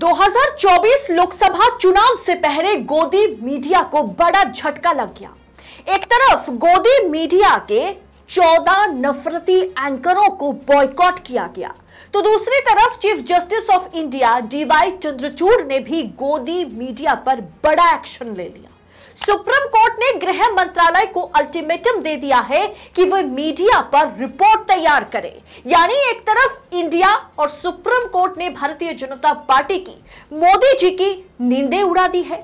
2024 लोकसभा चुनाव से पहले गोदी मीडिया को बड़ा झटका लग गया एक तरफ गोदी मीडिया के 14 नफरती एंकरों को बॉयकॉट किया गया तो दूसरी तरफ chief justice of India DY Chandrachud ने भी गोदी मीडिया पर बड़ा एक्शन ले लिया सुप्रीम कोर्ट ने गृह मंत्रालय को अल्टीमेटम दे दिया है कि वह मीडिया पर रिपोर्ट तैयार करे यानी एक तरफ इंडिया और सुप्रीम कोर्ट ने भारतीय जनता पार्टी की मोदी जी की नींदे उड़ा दी है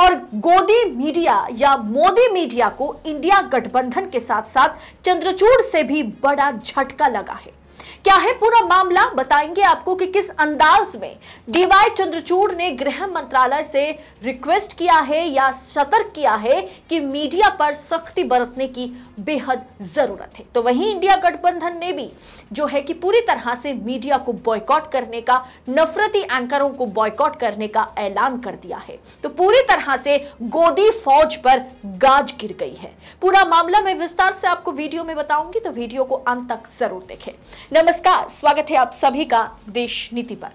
और गोदी मीडिया या मोदी मीडिया को इंडिया गठबंधन के साथ साथ चंद्रचूड़ से भी बड़ा झटका लगा है क्या है पूरा मामला बताएंगे आपको कि किस अंदाज में डीवाई चंद्रचूड़ ने गृह मंत्रालय से रिक्वेस्ट किया है या सतर्क किया है कि मीडिया पर सख्ती बरतने की बेहद जरूरत है तो वहीं इंडिया गठबंधन ने भी जो है कि पूरी तरह से मीडिया को बॉयकॉट करने का नफरती एंकरों को बॉयकॉट करने का ऐलान कर दिया है तो पूरी तरह से गोदी फौज पर गाज गिर गई है पूरा मामला मैं विस्तार से आपको वीडियो में बताऊंगी तो वीडियो को अंत तक जरूर देखें नमस्कार स्वागत है आप सभी का देश नीति पर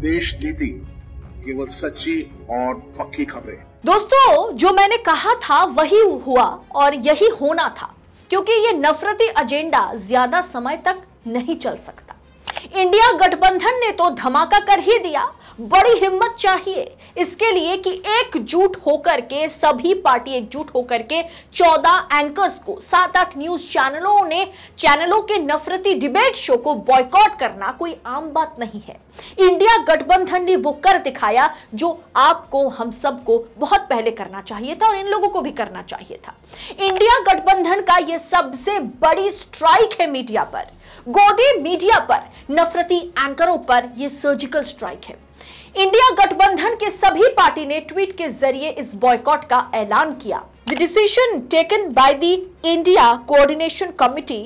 देश नीति केवल सच्ची और पक्की खबरें दोस्तों जो मैंने कहा था वही हुआ और यही होना था क्योंकि ये नफरती एजेंडा ज्यादा समय तक नहीं चल सकता इंडिया गठबंधन ने तो धमाका कर ही दिया बड़ी हिम्मत चाहिए इसके लिए कि एकजुट होकर के सभी पार्टी एकजुट होकर के 14 एंकर्स को सात आठ न्यूज चैनलों ने चैनलों के नफरती डिबेट शो को बॉयकॉट करना कोई आम बात नहीं है इंडिया गठबंधन ने वो कर दिखाया जो आपको हम सबको बहुत पहले करना चाहिए था और इन लोगों को भी करना चाहिए था इंडिया गठबंधन का यह सबसे बड़ी स्ट्राइक है मीडिया पर गोदी मीडिया पर नफरती एंकरों पर यह सर्जिकल स्ट्राइक है इंडिया गठबंधन के सभी पार्टी ने ट्वीट के जरिए इस बॉयकॉट का ऐलान किया the decision taken by the India coordination committee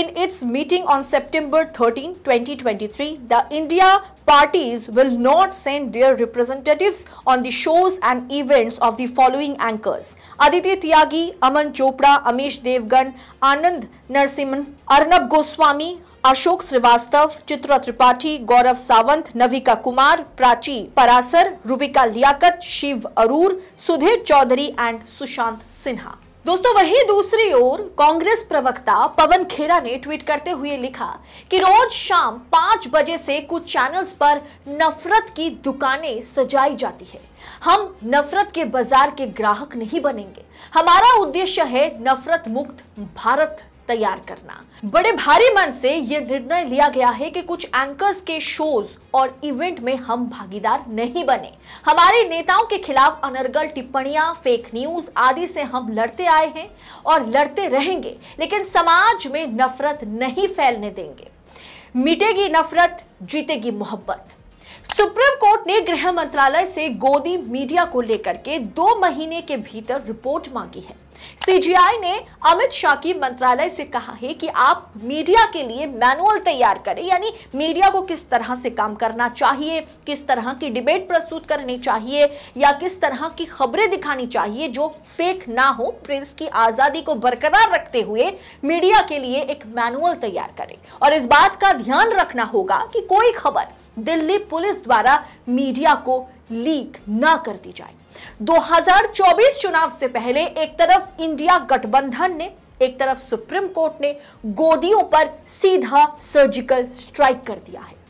In its meeting on September 13, 2023, the India parties will not send their representatives on the shows and events of the following anchors. Aditya Tyagi, Aman Chopra, Amish Devgan, Anand Narsiman, Arnab Goswami, Ashok Srivastav, Chitra Tripathi Gaurav Savant, Navika Kumar, Prachi Parasar, Rubika Liaquat Shiv Arur, Sudhir Chaudhary and Sushant Sinha. दोस्तों वहीं दूसरी ओर कांग्रेस प्रवक्ता पवन खेरा ने tweet करते हुए लिखा कि रोज शाम पांच बजे से कुछ चैनल्स पर नफरत की दुकानें सजाई जाती है हम नफरत के बाजार के ग्राहक नहीं बनेंगे हमारा उद्देश्य है नफरत मुक्त भारत तैयार करना बड़े भारी मन से यह निर्णय लिया गया है कि कुछ एंकर्स के शोज और इवेंट में हम भागीदार नहीं बने हमारे नेताओं के खिलाफ अनर्गल टिप्पणियां फेक न्यूज आदि से हम लड़ते आए हैं और लड़ते रहेंगे लेकिन समाज में नफरत नहीं फैलने देंगे मिटेगी नफरत जीतेगी मोहब्बत सुप्रीम कोर्ट ने गृह मंत्रालय से गोदी मीडिया को लेकर के दो महीने के भीतर रिपोर्ट मांगी है सीजीआई ने अमित शाह की मंत्रालय से कहा है कि आप मीडिया के लिए मैनुअल तैयार करें यानी मीडिया को किस तरह से काम करना चाहिए किस तरह की डिबेट प्रस्तुत करनी चाहिए या किस तरह की खबरें दिखानी चाहिए जो फेक ना हो प्रेस की आजादी को बरकरार रखते हुए मीडिया के लिए एक मैनुअल तैयार करें और इस बात का ध्यान रखना होगा कि कोई खबर दिल्ली पुलिस द्वारा मीडिया को लीक ना कर दी जाए 2024 चुनाव से पहले एक तरफ इंडिया गठबंधन ने एक तरफ सुप्रीम कोर्ट ने गोदियों पर सीधा सर्जिकल स्ट्राइक कर दिया है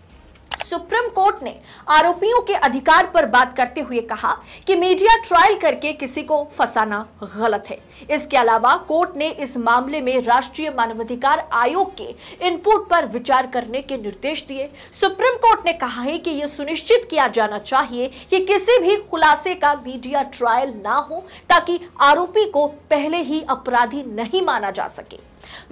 सुप्रीम कोर्ट ने आरोपियों के अधिकार पर बात करते हुए कहा कि मीडिया ट्रायल करके किसी को फंसाना गलत है इसके अलावा कोर्ट ने इस मामले में राष्ट्रीय मानवाधिकार आयोग के इनपुट पर विचार करने के निर्देश दिए सुप्रीम कोर्ट ने कहा है कि यह सुनिश्चित किया जाना चाहिए कि किसी भी खुलासे का मीडिया ट्रायल ना हो ताकि आरोपी को पहले ही अपराधी नहीं माना जा सके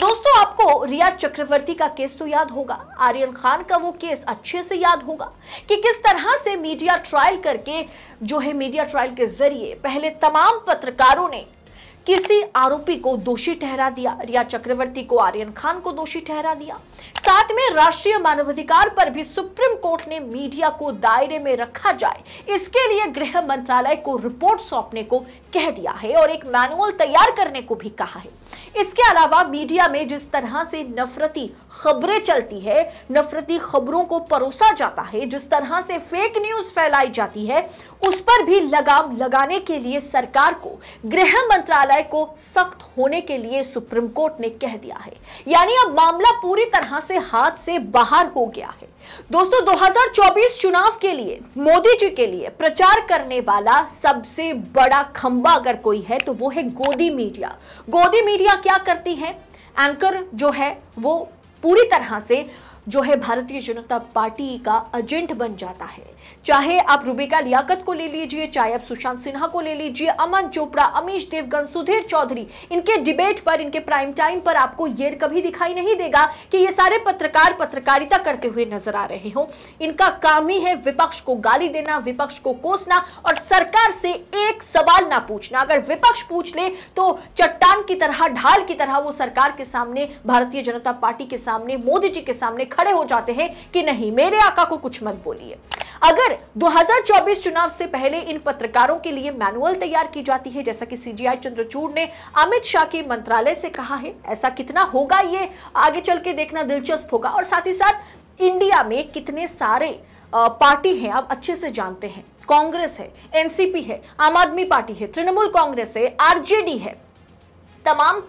दोस्तों आपको रिया चक्रवर्ती का केस तो याद होगा आर्यन खान का वो केस अच्छे से याद होगा कि किस तरह से मीडिया ट्रायल करके जो है मीडिया ट्रायल के जरिए पहले तमाम पत्रकारों ने किसी आरोपी को दोषी ठहरा दिया रिया चक्रवर्ती को आर्यन खान को दोषी ठहरा दिया साथ में राष्ट्रीय मानवाधिकार पर भी सुप्रीम कोर्ट ने मीडिया को दायरे में रखा जाए इसके लिए गृह मंत्रालय को रिपोर्ट सौंपने को कह दिया है और एक मैनुअल तैयार करने को भी कहा है इसके अलावा मीडिया में जिस तरह से नफरती खबरें चलती है नफरती खबरों को परोसा जाता है जिस तरह से फेक न्यूज फैलाई जाती है उस पर भी लगाम लगाने के लिए सरकार को गृह मंत्रालय को सख्त होने के लिए सुप्रीम कोर्ट ने कह दिया है यानी अब मामला पूरी तरह से हाथ से बाहर हो गया है दोस्तों 2024 चुनाव के लिए मोदी जी के लिए प्रचार करने वाला सबसे बड़ा खंबा अगर कोई है तो वो है गोदी मीडिया गोदी मीडिया क्या करती है एंकर जो है वो पूरी तरह से जो है भारतीय जनता पार्टी का एजेंट बन जाता है चाहे आप रूबिका लियाकत को ले लीजिए चाहे आप सुशांत सिन्हा को ले लीजिए अमन चोपड़ा अमीश देवगन सुधीर चौधरी इनके डिबेट पर इनके प्राइम टाइम पर आपको ये कभी दिखाई नहीं देगा कि ये सारे पत्रकार पत्रकारिता करते हुए नजर आ रहे हो इनका काम ही है विपक्ष को गाली देना विपक्ष को कोसना और सरकार से एक सवाल ना पूछना अगर विपक्ष पूछ ले तो चट्टान की तरह ढाल की तरह वो सरकार के सामने भारतीय जनता पार्टी के सामने मोदी जी के सामने खड़े हो जाते हैं कि नहीं मेरे आका को कुछ मत बोलिए अगर 2024 चुनाव से पहले इन पत्रकारों के लिए मैनुअल तैयार की जाती है जैसा कि सीजीआई चंद्रचूड़ ने अमित शाह के मंत्रालय से कहा है ऐसा कितना होगा ये आगे चल के देखना दिलचस्प होगा और साथ ही साथ इंडिया में कितने सारे पार्टी हैं आप अच्छे से जानते हैं कांग्रेस है एनसीपी है आम आदमी पार्टी है तृणमूल कांग्रेस है आरजेडी है तमाम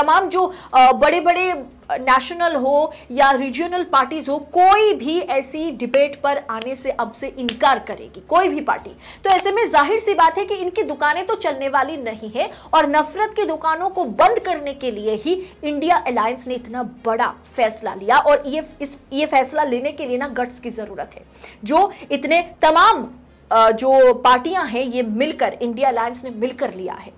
तमाम जो बड़े बड़े नेशनल हो या रीजनल पार्टीज हो कोई भी ऐसी डिबेट पर आने से अब से इनकार करेगी कोई भी पार्टी तो ऐसे में जाहिर सी बात है कि इनकी दुकानें तो चलने वाली नहीं है और नफरत की दुकानों को बंद करने के लिए ही इंडिया अलायंस ने इतना बड़ा फैसला लिया और ये इस ये फैसला लेने के लिए ना गट्स की ज़रूरत है जो इतने तमाम जो पार्टियां हैं ये मिलकर इंडिया अलायंस ने मिलकर लिया है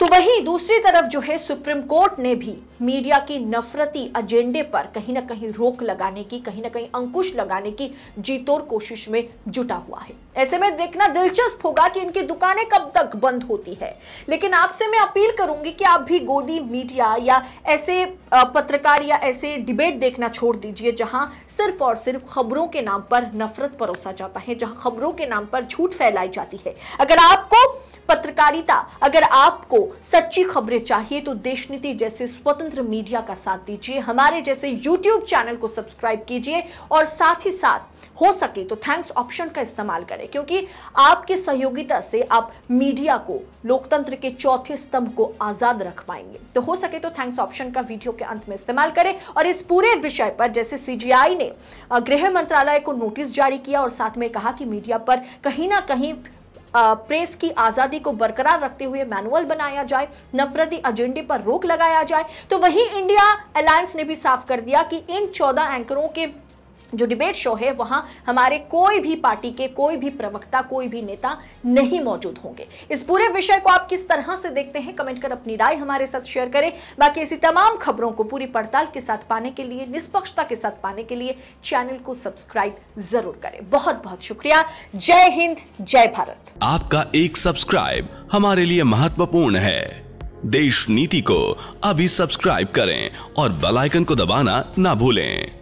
तो वहीं दूसरी तरफ जो है सुप्रीम कोर्ट ने भी मीडिया की नफरती एजेंडे पर कहीं ना कहीं रोक लगाने की कहीं ना कहीं अंकुश लगाने की जीतोर कोशिश में जुटा हुआ है ऐसे में देखना दिलचस्प होगा कि इनकी दुकानें कब तक बंद होती है लेकिन आपसे मैं अपील करूंगी कि आप भी गोदी मीडिया या ऐसे पत्रकार या ऐसे डिबेट देखना छोड़ दीजिए जहां सिर्फ और सिर्फ खबरों के नाम पर नफरत परोसा जाता है जहां खबरों के नाम पर झूठ फैलाई जाती है अगर आपको पत्रकारिता अगर आपको सच्ची खबरें चाहिए तो देश नीति जैसे स्वतंत्र मीडिया का साथ दीजिए हमारे जैसे यूट्यूब चैनल को सब्सक्राइब कीजिए और साथ ही साथ हो सके तो थैंक्स ऑप्शन का इस्तेमाल करें क्योंकि आपके सहयोगिता से आप मीडिया को लोकतंत्र के चौथे स्तंभ को आजाद रख पाएंगे तो हो सके तो थैंक्स ऑप्शन का वीडियो के अंत में इस्तेमाल करें और इस पूरे विषय पर जैसे सीजीआई ने गृह मंत्रालय को नोटिस जारी किया और साथ में कहा कि मीडिया पर कहीं ना कहीं प्रेस की आज़ादी को बरकरार रखते हुए मैनुअल बनाया जाए नफरती एजेंडे पर रोक लगाया जाए तो वही इंडिया अलायंस ने भी साफ कर दिया कि इन चौदह एंकरों के जो डिबेट शो है वहां हमारे कोई भी पार्टी के कोई भी प्रवक्ता कोई भी नेता नहीं मौजूद होंगे इस पूरे विषय को आप किस तरह से देखते हैं कमेंट कर अपनी राय हमारे साथ शेयर करें बाकी ऐसी तमाम खबरों को पूरी पड़ताल के साथ पाने के लिए निष्पक्षता के साथ पाने के लिए चैनल को सब्सक्राइब जरूर करें बहुत बहुत शुक्रिया जय हिंद जय भारत आपका एक सब्सक्राइब हमारे लिए महत्वपूर्ण है देश नीति को अभी सब्सक्राइब करें और बेलाइकन को दबाना ना भूलें